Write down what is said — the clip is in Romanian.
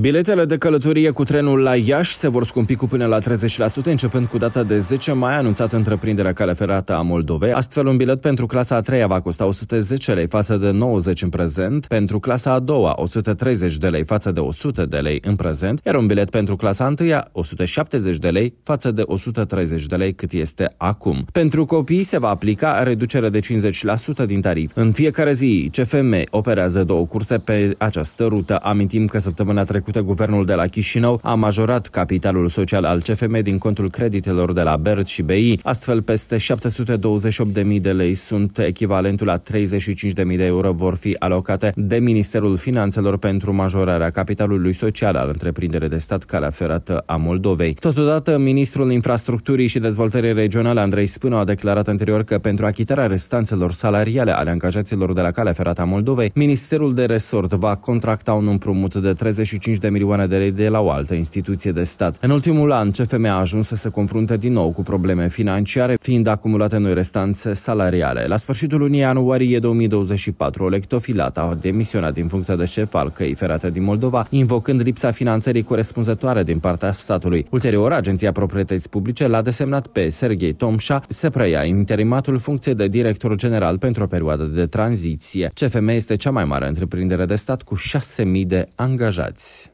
Biletele de călătorie cu trenul la Iași se vor scumpi cu până la 30% începând cu data de 10 mai anunțată întreprinderea Cale Ferată a Moldovei. Astfel, un bilet pentru clasa a 3 va costa 110 lei față de 90 în prezent, pentru clasa a 2 130 de lei față de 100 de lei în prezent, iar un bilet pentru clasa 1 170 de lei față de 130 de lei cât este acum. Pentru copii se va aplica reducere de 50% din tarif. În fiecare zi, CFM operează două curse pe această rută. Amintim că săptămâna trecută trecută, guvernul de la Chișinău a majorat capitalul social al CFM din contul creditelor de la BERT și BI. Astfel, peste 728.000 de lei sunt echivalentul la 35.000 de euro vor fi alocate de Ministerul Finanțelor pentru majorarea capitalului social al întreprinderii de stat calea a Moldovei. Totodată, ministrul infrastructurii și dezvoltării regionale Andrei Spână a declarat anterior că pentru achitarea restanțelor salariale ale angajaților de la calea ferată a Moldovei, Ministerul de Resort va contracta un împrumut de 35 5 de milioane de lei de la o altă instituție de stat. În ultimul an, CFM a ajuns să se confrunte din nou cu probleme financiare, fiind acumulate noi restanțe salariale. La sfârșitul lunii ianuarie 2024, Oleg Tofilat a demisionat din funcția de șef al căi ferate din Moldova, invocând lipsa finanțării corespunzătoare din partea statului. Ulterior, Agenția Proprietăți Publice l-a desemnat pe Serghei Tomșa să preia interimatul funcției de director general pentru o perioadă de tranziție. CFM este cea mai mare întreprindere de stat cu 6.000 de angajați.